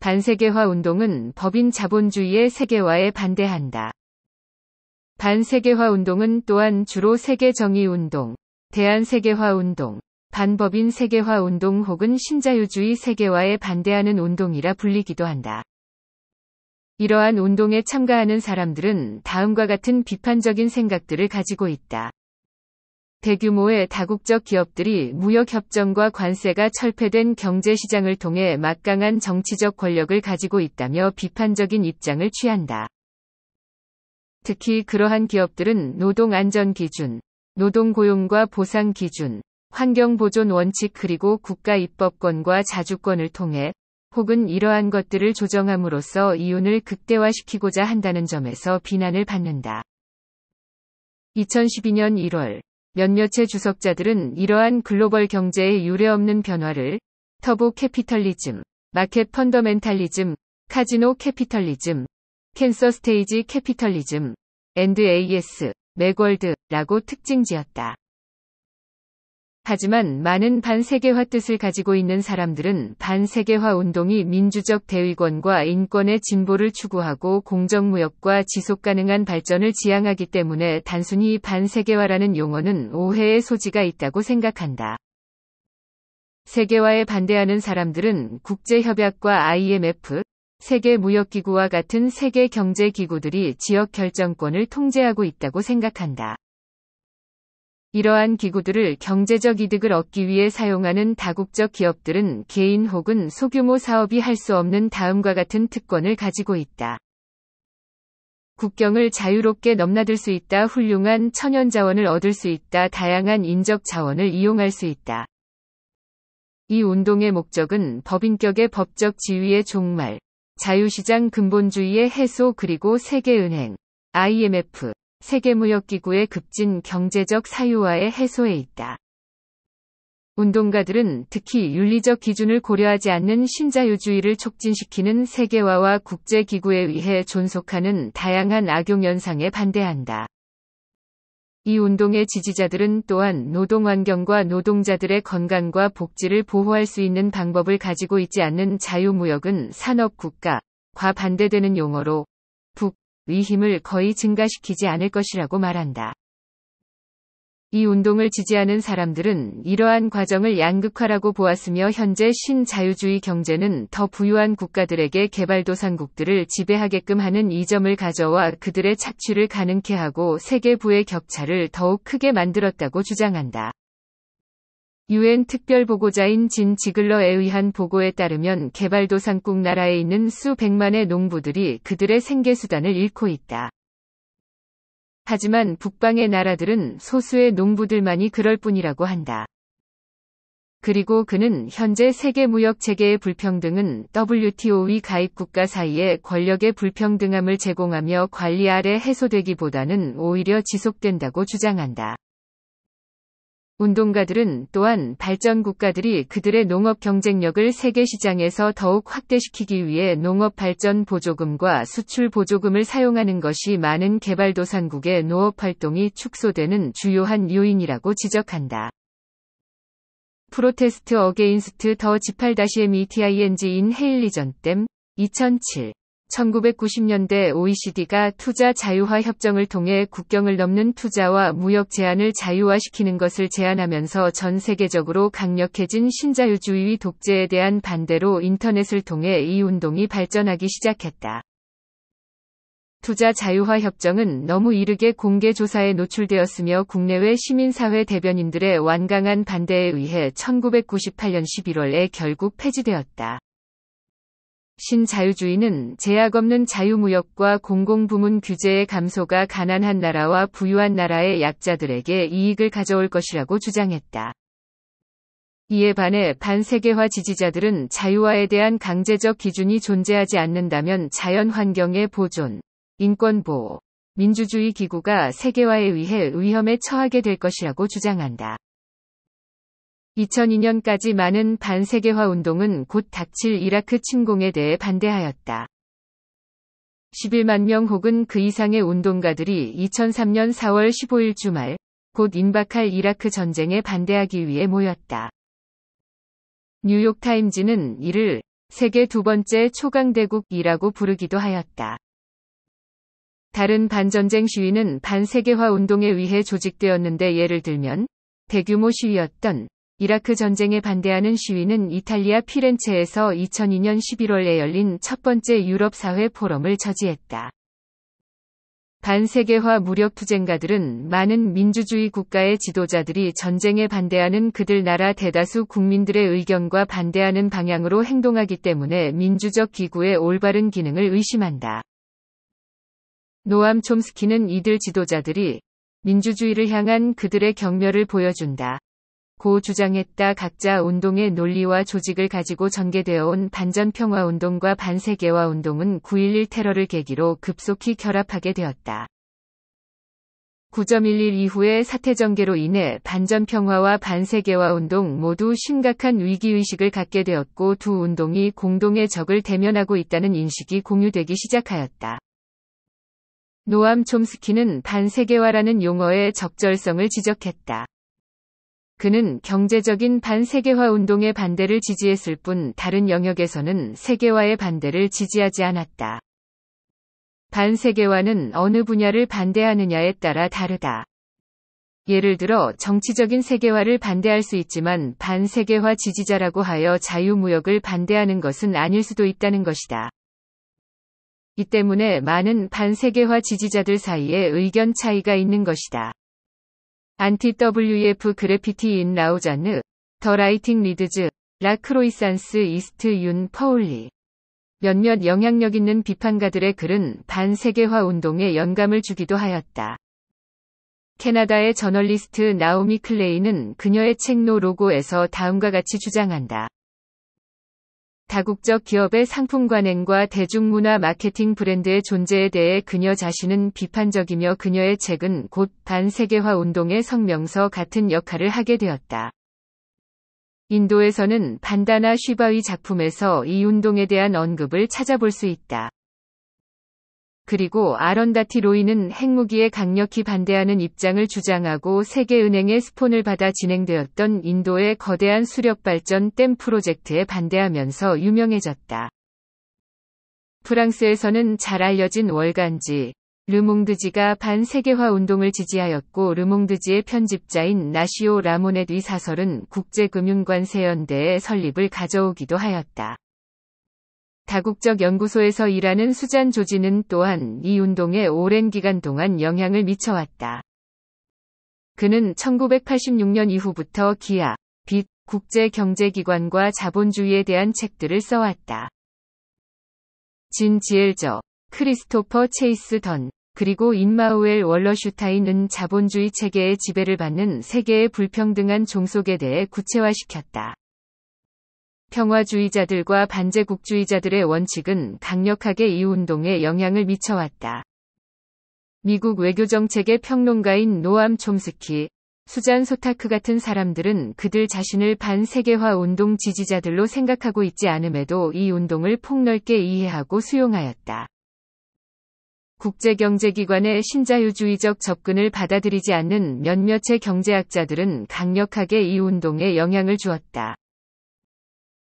반세계화 운동은 법인 자본주의의 세계화에 반대한다. 반세계화 운동은 또한 주로 세계 정의 운동, 대한 세계화 운동, 반법인 세계화 운동 혹은 신자유주의 세계화에 반대하는 운동이라 불리기도 한다. 이러한 운동에 참가하는 사람들은 다음과 같은 비판적인 생각들을 가지고 있다. 대규모의 다국적 기업들이 무역협정과 관세가 철폐된 경제시장을 통해 막강한 정치적 권력을 가지고 있다며 비판적인 입장을 취한다. 특히 그러한 기업들은 노동안전기준, 노동고용과 보상기준, 환경보존 원칙 그리고 국가 입법권과 자주권을 통해 혹은 이러한 것들을 조정함으로써 이윤을 극대화시키고자 한다는 점에서 비난을 받는다. 2012년 1월 몇몇의 주석자들은 이러한 글로벌 경제의 유례없는 변화를 터보 캐피털리즘, 마켓 펀더멘탈리즘, 카지노 캐피털리즘, 캔서 스테이지 캐피털리즘, 앤드 AS, 맥월드라고 특징 지었다. 하지만 많은 반세계화 뜻을 가지고 있는 사람들은 반세계화 운동이 민주적 대의권과 인권의 진보를 추구하고 공정무역과 지속가능한 발전을 지향하기 때문에 단순히 반세계화라는 용어는 오해의 소지가 있다고 생각한다. 세계화에 반대하는 사람들은 국제협약과 IMF, 세계무역기구와 같은 세계경제기구들이 지역 결정권을 통제하고 있다고 생각한다. 이러한 기구들을 경제적 이득을 얻기 위해 사용하는 다국적 기업들은 개인 혹은 소규모 사업이 할 수 없는 다음과 같은 특권을 가지고 있다. 국경을 자유롭게 넘나들 수 있다. 훌륭한 천연 자원을 얻을 수 있다. 다양한 인적 자원을 이용할 수 있다. 이 운동의 목적은 법인격의 법적 지위의 종말, 자유시장 근본주의의 해소 그리고 세계은행, IMF, 세계무역기구의 급진 경제적 사유화의 해소에 있다. 운동가들은 특히 윤리적 기준을 고려하지 않는 신자유주의를 촉진시키는 세계화와 국제기구에 의해 존속하는 다양한 악용현상에 반대한다. 이 운동의 지지자들은 또한 노동환경과 노동자들의 건강과 복지를 보호할 수 있는 방법을 가지고 있지 않는 자유무역은 산업국가과 반대되는 용어로 북, 위 힘을 거의 증가시키지 않을 것이라고 말한다. 이 운동을 지지하는 사람들은 이러한 과정을 양극화라고 보았으며 현재 신자유주의 경제는 더 부유한 국가들에게 개발도상국들을 지배하게끔 하는 이점을 가져와 그들의 착취를 가능케 하고 세계부의 격차를 더욱 크게 만들었다고 주장한다. 유엔 특별보고자인 진 지글러에 의한 보고에 따르면 개발도상국 나라에 있는 수백만의 농부들이 그들의 생계수단을 잃고 있다. 하지만 북방의 나라들은 소수의 농부들만이 그럴 뿐이라고 한다. 그리고 그는 현재 세계 무역 체계의 불평등은 WTO의 가입 국가 사이의 권력의 불평등함을 제공하며 관리 아래 해소되기보다는 오히려 지속된다고 주장한다. 운동가들은 또한 발전 국가들이 그들의 농업 경쟁력을 세계 시장에서 더욱 확대시키기 위해 농업 발전 보조금과 수출 보조금을 사용하는 것이 많은 개발도상국의 농업 활동이 축소되는 주요한 요인이라고 지적한다. 프로테스트 어게인스트 더 지팔 다시 METING 인 헤일리전 댐2007 1990년대 OECD가 투자 자유화 협정을 통해 국경을 넘는 투자와 무역 제한을 자유화시키는 것을 제안하면서 전 세계적으로 강력해진 신자유주의 독재에 대한 반대로 인터넷을 통해 이 운동이 발전하기 시작했다. 투자 자유화 협정은 너무 이르게 공개 조사에 노출되었으며 국내외 시민사회 대변인들의 완강한 반대에 의해 1998년 11월에 결국 폐지되었다. 신자유주의는 제약 없는 자유무역과 공공부문 규제의 감소가 가난한 나라와 부유한 나라의 약자들에게 이익을 가져올 것이라고 주장했다. 이에 반해 반세계화 지지자들은 자유화에 대한 강제적 기준이 존재하지 않는다면 자연 환경의 보존, 인권 보호, 민주주의 기구가 세계화에 의해 위험에 처하게 될 것이라고 주장한다. 2002년까지 많은 반세계화 운동은 곧 닥칠 이라크 침공에 대해 반대하였다. 11만 명 혹은 그 이상의 운동가들이 2003년 4월 15일 주말 곧 임박할 이라크 전쟁에 반대하기 위해 모였다. 뉴욕타임즈는 이를 세계 두 번째 초강대국이라고 부르기도 하였다. 다른 반전쟁 시위는 반세계화 운동에 의해 조직되었는데 예를 들면 대규모 시위였던 이라크 전쟁에 반대하는 시위는 이탈리아 피렌체에서 2002년 11월에 열린 첫 번째 유럽사회 포럼을 저지했다. 반세계화 무력 투쟁가들은 많은 민주주의 국가의 지도자들이 전쟁에 반대하는 그들 나라 대다수 국민들의 의견과 반대하는 방향으로 행동하기 때문에 민주적 기구의 올바른 기능을 의심한다. 노암 촘스키는 이들 지도자들이 민주주의를 향한 그들의 경멸을 보여준다. 고 주장했다. 각자 운동의 논리와 조직을 가지고 전개되어 온 반전평화운동과 반세계화운동은 9.11 테러를 계기로 급속히 결합하게 되었다. 9.11 이후의 사태 전개로 인해 반전평화와 반세계화운동 모두 심각한 위기의식을 갖게 되었고 두 운동이 공동의 적을 대면하고 있다는 인식이 공유되기 시작하였다. 노암 촘스키는 반세계화라는 용어의 적절성을 지적했다. 그는 경제적인 반세계화 운동의 반대를 지지했을 뿐 다른 영역에서는 세계화의 반대를 지지하지 않았다. 반세계화는 어느 분야를 반대하느냐에 따라 다르다. 예를 들어 정치적인 세계화를 반대할 수 있지만 반세계화 지지자라고 하여 자유무역을 반대하는 것은 아닐 수도 있다는 것이다. 이 때문에 많은 반세계화 지지자들 사이에 의견 차이가 있는 것이다. 안티 WF 그래피티 인라우자느더 라이팅 리드즈, 라크로이산스 이스트 윤 퍼울리. 몇몇 영향력 있는 비판가들의 글은 반세계화 운동에 영감을 주기도 하였다. 캐나다의 저널리스트 나오미 클레이는 그녀의 책노 로고에서 다음과 같이 주장한다. 다국적 기업의 상품 관행과 대중문화 마케팅 브랜드의 존재에 대해 그녀 자신은 비판적이며 그녀의 책은 곧 반세계화 운동의 성명서 같은 역할을 하게 되었다. 인도에서는 반다나 쉬바위 작품에서 이 운동에 대한 언급을 찾아볼 수 있다. 그리고 아런다티 로이는 핵무기에 강력히 반대하는 입장을 주장하고 세계은행의 스폰을 받아 진행되었던 인도의 거대한 수력발전 댐 프로젝트에 반대하면서 유명해졌다. 프랑스에서는 잘 알려진 월간지 르몽드지가 반세계화 운동을 지지하였고 르몽드지의 편집자인 나시오 라모넷의 사설은 국제금융관 세연대의 설립을 가져오기도 하였다. 다국적 연구소에서 일하는 수잔 조지는 또한 이 운동에 오랜 기간 동안 영향을 미쳐왔다. 그는 1986년 이후부터 기아, 빛, 국제경제기관과 자본주의에 대한 책들을 써왔다. 진 지엘저, 크리스토퍼 체이스 던, 그리고 인마우엘 월러슈타인은 자본주의 체계의 지배를 받는 세계의 불평등한 종속에 대해 구체화시켰다. 평화주의자들과 반제국주의자들의 원칙은 강력하게 이 운동에 영향을 미쳐왔다. 미국 외교정책의 평론가인 노암 촘스키, 수잔 소타크 같은 사람들은 그들 자신을 반세계화 운동 지지자들로 생각하고 있지 않음에도 이 운동을 폭넓게 이해하고 수용하였다. 국제경제기관의 신자유주의적 접근을 받아들이지 않는 몇몇의 경제학자들은 강력하게 이 운동에 영향을 주었다.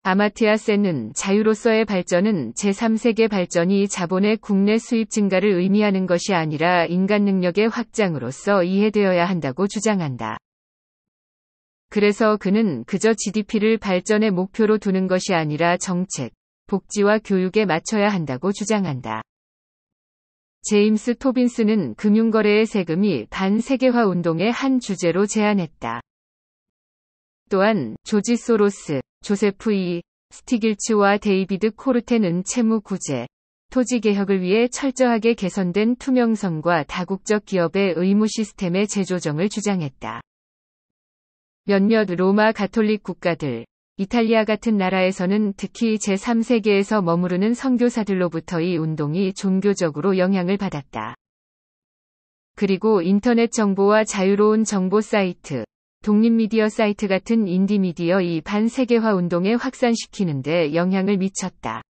아마티아 센은 자유로서의 발전은 제3세계 발전이 자본의 국내 수입 증가를 의미하는 것이 아니라 인간 능력의 확장으로서 이해되어야 한다고 주장한다. 그래서 그는 그저 GDP를 발전의 목표로 두는 것이 아니라 정책, 복지와 교육에 맞춰야 한다고 주장한다. 제임스 토빈스는 금융거래의 세금이 반세계화 운동의 한 주제로 제안했다. 또한 조지 소로스, 조세프 이, 스티길츠와 데이비드 코르테는 채무 구제, 토지 개혁을 위해 철저하게 개선된 투명성과 다국적 기업의 의무 시스템의 재조정을 주장했다. 몇몇 로마 가톨릭 국가들, 이탈리아 같은 나라에서는 특히 제3세계에서 머무르는 선교사들로부터 이 운동이 종교적으로 영향을 받았다. 그리고 인터넷 정보와 자유로운 정보 사이트, 독립미디어 사이트 같은 인디미디어 이 반세계화 운동에 확산시키는데 영향을 미쳤다.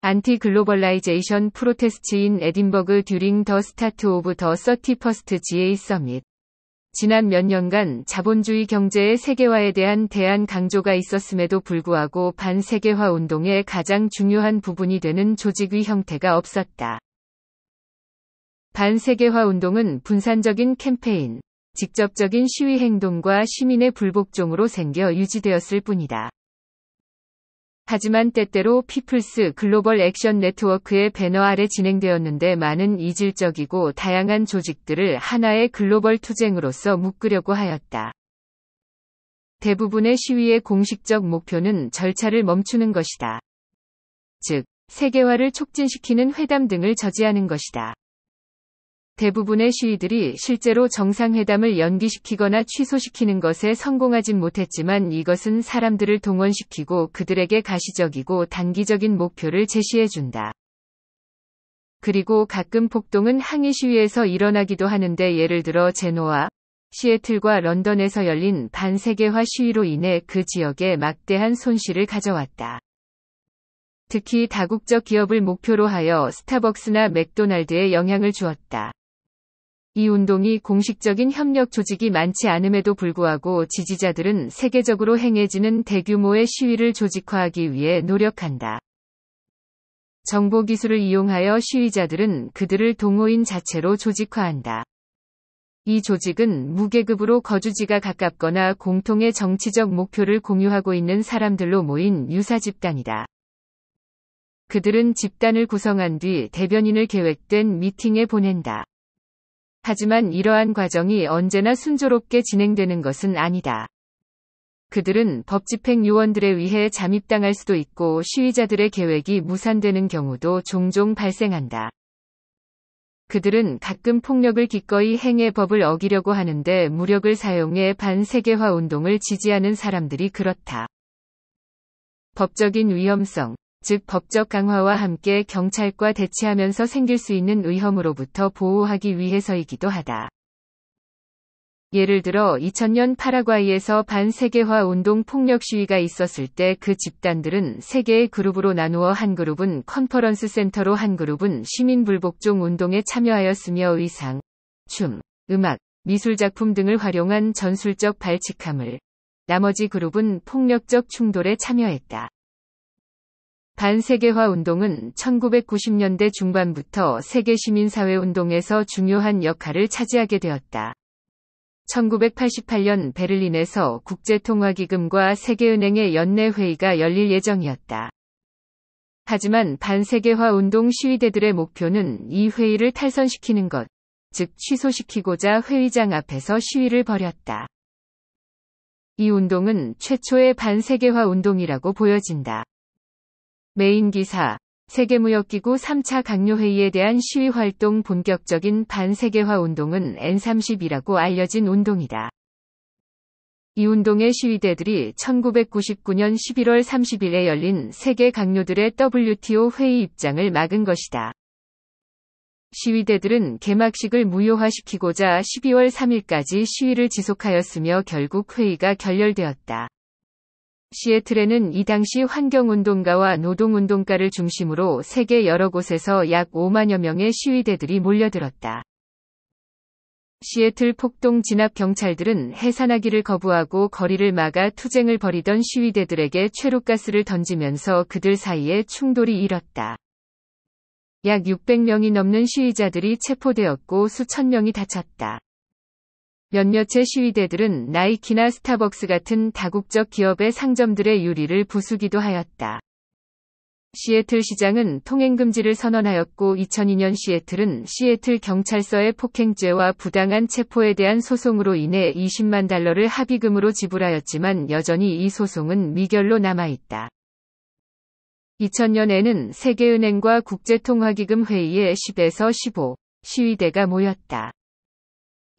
안티 글로벌라이제이션 프로테스트인 에딘버그 듀링 더 스타트 오브 더 서티 퍼스트 GA 서밋. 지난 몇 년간 자본주의 경제의 세계화에 대한 대안 강조가 있었음에도 불구하고 반세계화 운동의 가장 중요한 부분이 되는 조직의 형태가 없었다. 반세계화 운동은 분산적인 캠페인, 직접적인 시위 행동과 시민의 불복종으로 생겨 유지되었을 뿐이다. 하지만 때때로 피플스 글로벌 액션 네트워크의 배너 아래 진행되었는데 많은 이질적이고 다양한 조직들을 하나의 글로벌 투쟁으로서 묶으려고 하였다. 대부분의 시위의 공식적 목표는 절차를 멈추는 것이다. 즉, 세계화를 촉진시키는 회담 등을 저지하는 것이다. 대부분의 시위들이 실제로 정상회담을 연기시키거나 취소시키는 것에 성공하진 못했지만 이것은 사람들을 동원시키고 그들에게 가시적이고 단기적인 목표를 제시해준다. 그리고 가끔 폭동은 항의 시위에서 일어나기도 하는데 예를 들어 제노와 시애틀과 런던에서 열린 반세계화 시위로 인해 그 지역에 막대한 손실을 가져왔다. 특히 다국적 기업을 목표로 하여 스타벅스나 맥도날드에 영향을 주었다. 이 운동이 공식적인 협력 조직이 많지 않음에도 불구하고 지지자들은 세계적으로 행해지는 대규모의 시위를 조직화하기 위해 노력한다. 정보 기술을 이용하여 시위자들은 그들을 동호인 자체로 조직화한다. 이 조직은 무계급으로 거주지가 가깝거나 공통의 정치적 목표를 공유하고 있는 사람들로 모인 유사 집단이다. 그들은 집단을 구성한 뒤 대변인을 계획된 미팅에 보낸다. 하지만 이러한 과정이 언제나 순조롭게 진행되는 것은 아니다. 그들은 법 집행 요원들에 의해 잠입당할 수도 있고 시위자들의 계획이 무산되는 경우도 종종 발생한다. 그들은 가끔 폭력을 기꺼이 행해 법을 어기려고 하는데 무력을 사용해 반세계화 운동을 지지하는 사람들이 그렇다. 법적인 위험성 즉 법적 강화와 함께 경찰과 대치하면서 생길 수 있는 위험으로부터 보호하기 위해서이기도 하다. 예를 들어 2000년 파라과이에서 반세계화 운동 폭력 시위가 있었을 때 그 집단들은 세 개의 그룹으로 나누어 한 그룹은 컨퍼런스 센터로 한 그룹은 시민 불복종 운동에 참여하였으며 의상, 춤, 음악, 미술 작품 등을 활용한 전술적 발칙함을 나머지 그룹은 폭력적 충돌에 참여했다. 반세계화 운동은 1990년대 중반부터 세계 시민사회 운동에서 중요한 역할을 차지하게 되었다. 1988년 베를린에서 국제통화기금과 세계은행의 연내 회의가 열릴 예정이었다. 하지만 반세계화 운동 시위대들의 목표는 이 회의를 탈선시키는 것, 즉 취소시키고자 회의장 앞에서 시위를 벌였다. 이 운동은 최초의 반세계화 운동이라고 보여진다. 메인 기사 세계무역기구 3차 강요회의에 대한 시위활동 본격적인 반세계화 운동은 N30이라고 알려진 운동이다. 이 운동의 시위대들이 1999년 11월 30일에 열린 세계 강요들의 WTO 회의 입장을 막은 것이다. 시위대들은 개막식을 무효화시키고자 12월 3일까지 시위를 지속하였으며 결국 회의가 결렬되었다. 시애틀에는 이 당시 환경운동가와 노동운동가를 중심으로 세계 여러 곳에서 약 5만여 명의 시위대들이 몰려들었다. 시애틀 폭동 진압 경찰들은 해산하기를 거부하고 거리를 막아 투쟁을 벌이던 시위대들에게 최루가스를 던지면서 그들 사이에 충돌이 일었다. 약 600명이 넘는 시위자들이 체포되었고 수천 명이 다쳤다. 몇몇의 시위대들은 나이키나 스타벅스 같은 다국적 기업의 상점들의 유리를 부수기도 하였다. 시애틀 시장은 통행금지를 선언하였고 2002년 시애틀은 시애틀 경찰서의 폭행죄와 부당한 체포에 대한 소송으로 인해 20만 달러를 합의금으로 지불하였지만 여전히 이 소송은 미결로 남아있다. 2000년에는 세계은행과 국제통화기금 회의에 10에서 15 시위대가 모였다.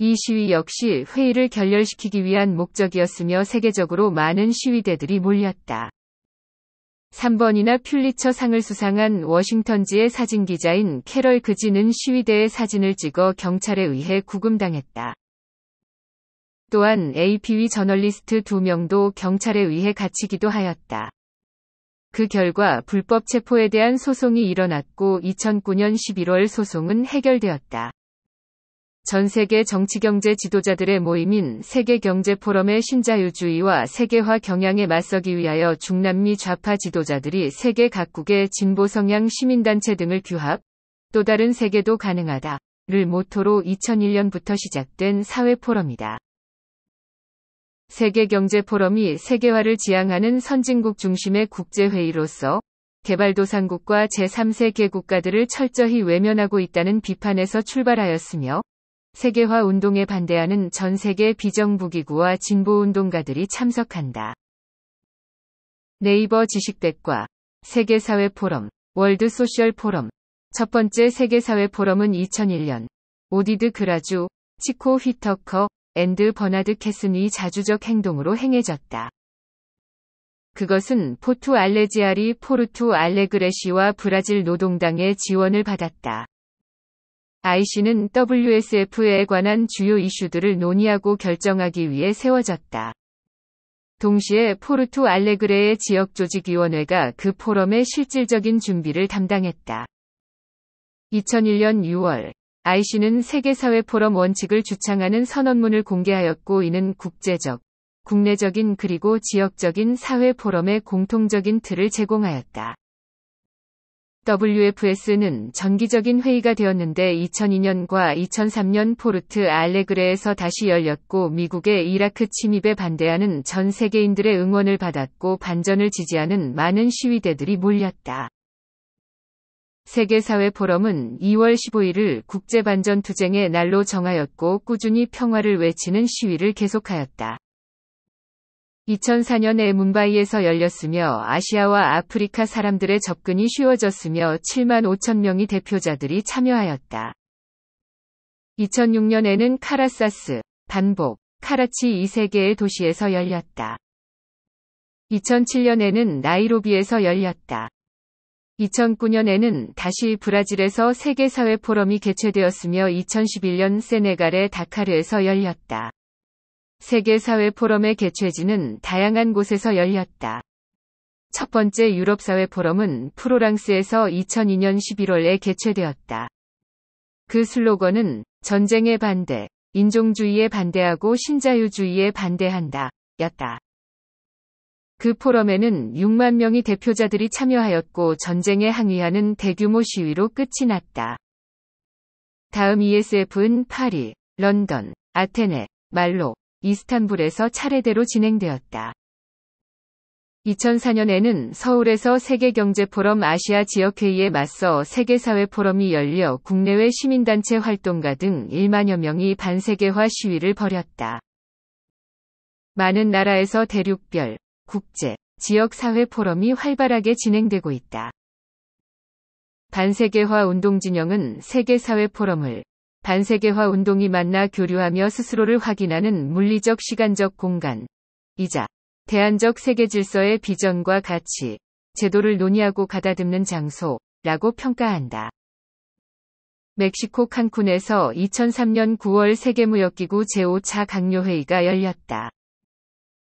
이 시위 역시 회의를 결렬시키기 위한 목적이었으며 세계적으로 많은 시위대들이 몰렸다. 3번이나 퓰리처 상을 수상한 워싱턴지의 사진기자인 캐럴 그지는 시위대의 사진을 찍어 경찰에 의해 구금당했다. 또한 AP위 저널리스트 2명도 경찰에 의해 갇히기도 하였다. 그 결과 불법 체포에 대한 소송이 일어났고 2009년 11월 소송은 해결되었다. 전 세계 정치경제 지도자들의 모임인 세계경제포럼의 신자유주의와 세계화 경향에 맞서기 위하여 중남미 좌파 지도자들이 세계 각국의 진보 성향 시민단체 등을 규합, 또 다른 세계도 가능하다. 를 모토로 2001년부터 시작된 사회포럼이다. 세계경제포럼이 세계화를 지향하는 선진국 중심의 국제회의로서 개발도상국과 제3세계 국가들을 철저히 외면하고 있다는 비판에서 출발하였으며 세계화 운동에 반대하는 전 세계 비정부기구와 진보운동가들이 참석한다. 네이버 지식백과 세계사회 포럼, 월드 소셜 포럼. 첫 번째 세계사회 포럼은 2001년 오디드 그라주, 치코 휘터커, 앤드 버나드 캐슨이 자주적 행동으로 행해졌다. 그것은 포투 알레지아리 포르투 알레그레시와 브라질 노동당의 지원을 받았다. IC는 WSF에 관한 주요 이슈들을 논의하고 결정하기 위해 세워졌다. 동시에 포르투 알레그레의 지역조직위원회가 그 포럼의 실질적인 준비를 담당했다. 2001년 6월, IC는 세계사회 포럼 원칙을 주창하는 선언문을 공개하였고 이는 국제적, 국내적인 그리고 지역적인 사회 포럼의 공통적인 틀을 제공하였다. WFS는 정기적인 회의가 되었는데 2002년과 2003년 포르트 알레그레에서 다시 열렸고 미국의 이라크 침입에 반대하는 전 세계인들의 응원을 받았고 반전을 지지하는 많은 시위대들이 몰렸다. 세계사회 포럼은 2월 15일을 국제반전투쟁의 날로 정하였고 꾸준히 평화를 외치는 시위를 계속하였다. 2004년에 문바이에서 열렸으며 아시아와 아프리카 사람들의 접근이 쉬워졌으며 7만 5천 명이 대표자들이 참여하였다. 2006년에는 카라사스, 반복, 카라치 이세계의 도시에서 열렸다. 2007년에는 나이로비에서 열렸다. 2009년에는 다시 브라질에서 세계사회 포럼이 개최되었으며 2011년 세네갈의 다카르에서 열렸다. 세계사회 포럼의 개최지는 다양한 곳에서 열렸다. 첫 번째 유럽사회 포럼은 프로랑스에서 2002년 11월에 개최되었다. 그 슬로건은 전쟁의 반대, 인종주의에 반대하고 신자유주의에 반대한다. 였다. 그 포럼에는 6만 명의 대표자들이 참여하였고 전쟁에 항의하는 대규모 시위로 끝이 났다. 다음 ESF은 파리, 런던, 아테네, 말로, 이스탄불에서 차례대로 진행되었다. 2004년에는 서울에서 세계경제포럼 아시아 지역회의에 맞서 세계사회포럼이 열려 국내외 시민단체 활동가 등 1만여 명이 반세계화 시위를 벌였다. 많은 나라에서 대륙별, 국제, 지역사회 포럼이 활발하게 진행되고 있다. 반세계화 운동진영은 세계사회 포럼을 반세계화 운동이 만나 교류하며 스스로를 확인하는 물리적 시간적 공간. 이자 대안적 세계 질서의 비전과 가치, 제도를 논의하고 가다듬는 장소라고 평가한다. 멕시코 칸쿤에서 2003년 9월 세계무역기구 제5차 강요회의가 열렸다.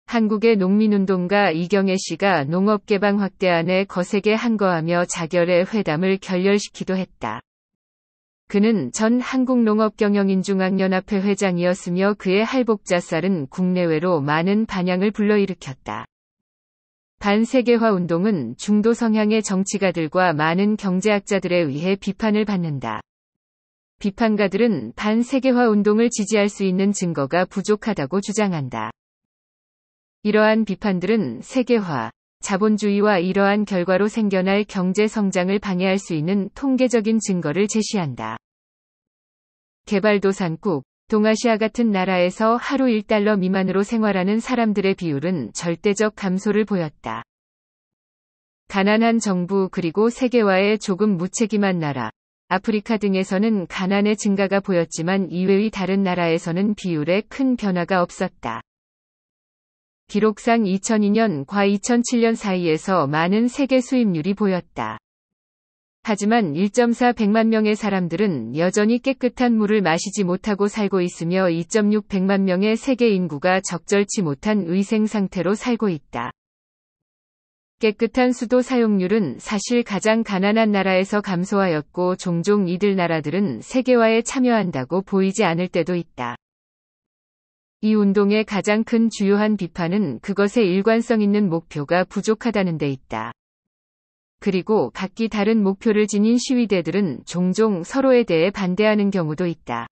한국의 농민운동가 이경애 씨가 농업개방 확대안에 거세게 항거하며 자결의 회담을 결렬시키도 했다. 그는 전 한국농업경영인중앙연합회 회장이었으며 그의 할복자살은 국내외로 많은 반향을 불러일으켰다. 반세계화 운동은 중도 성향의 정치가들과 많은 경제학자들에 의해 비판을 받는다. 비판가들은 반세계화 운동을 지지할 수 있는 증거가 부족하다고 주장한다. 이러한 비판들은 세계화, 자본주의와 이러한 결과로 생겨날 경제 성장을 방해할 수 있는 통계적인 증거를 제시한다. 개발도상국, 동아시아 같은 나라에서 하루 1달러 미만으로 생활하는 사람들의 비율은 절대적 감소를 보였다. 가난한 정부 그리고 세계화의 조금 무책임한 나라, 아프리카 등에서는 가난의 증가가 보였지만 이외의 다른 나라에서는 비율에 큰 변화가 없었다. 기록상 2002년과 2007년 사이에서 많은 세계 수입률이 보였다. 하지만 1.4 100만 명의 사람들은 여전히 깨끗한 물을 마시지 못하고 살고 있으며 2.6 100만 명의 세계 인구가 적절치 못한 위생 상태로 살고 있다. 깨끗한 수도 사용률은 사실 가장 가난한 나라에서 감소하였고 종종 이들 나라들은 세계화에 참여한다고 보이지 않을 때도 있다. 이 운동의 가장 큰 주요한 비판은 그것의 일관성 있는 목표가 부족하다는 데 있다. 그리고 각기 다른 목표를 지닌 시위대들은 종종 서로에 대해 반대하는 경우도 있다.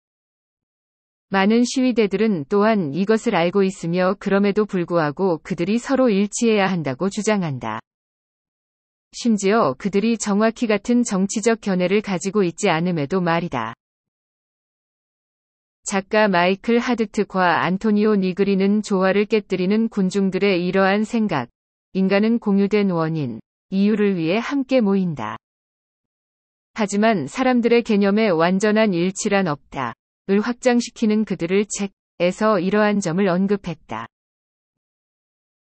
많은 시위대들은 또한 이것을 알고 있으며 그럼에도 불구하고 그들이 서로 일치해야 한다고 주장한다. 심지어 그들이 정확히 같은 정치적 견해를 가지고 있지 않음에도 말이다. 작가 마이클 하드트과 안토니오 니그리는 조화를 깨뜨리는 군중들의 이러한 생각, 인간은 공유된 원인, 이유를 위해 함께 모인다. 하지만 사람들의 개념에 완전한 일치란 없다. 을 확장시키는 그들을 책에서 이러한 점을 언급했다.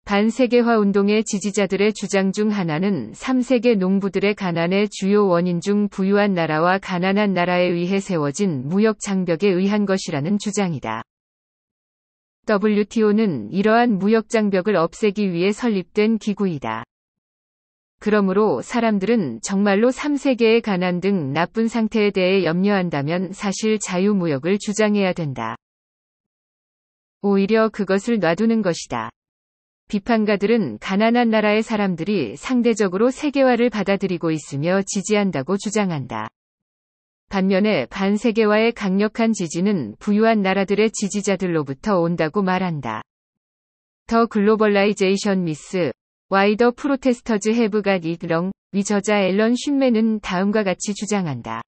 반세계화 운동의 지지자들의 주장 중 하나는 3세계 농부들의 가난의 주요 원인 중 부유한 나라와 가난한 나라에 의해 세워진 무역 장벽에 의한 것이라는 주장이다. WTO는 이러한 무역 장벽을 없애기 위해 설립된 기구이다. 그러므로 사람들은 정말로 3세계의 가난 등 나쁜 상태에 대해 염려한다면 사실 자유무역을 주장해야 된다. 오히려 그것을 놔두는 것이다. 비판가들은 가난한 나라의 사람들이 상대적으로 세계화를 받아들이고 있으며 지지한다고 주장한다. 반면에 반세계화의 강력한 지지는 부유한 나라들의 지지자들로부터 온다고 말한다. 더 글로벌라이제이션 미스 와이더 프로테스터즈 해브가 니드렁위 저자 앨런 쉰맨은 다음과 같이 주장한다.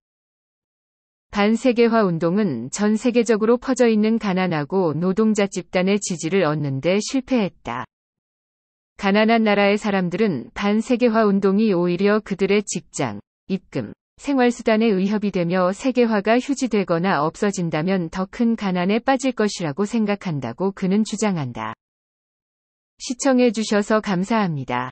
반세계화 운동은 전 세계적으로 퍼져 있는 가난하고 노동자 집단의 지지를 얻는 데 실패했다. 가난한 나라의 사람들은 반세계화 운동이 오히려 그들의 직장, 입금, 생활수단에 의협이 되며 세계화가 휴지되거나 없어진다면 더 큰 가난에 빠질 것이라고 생각한다고 그는 주장한다. 시청해주셔서 감사합니다.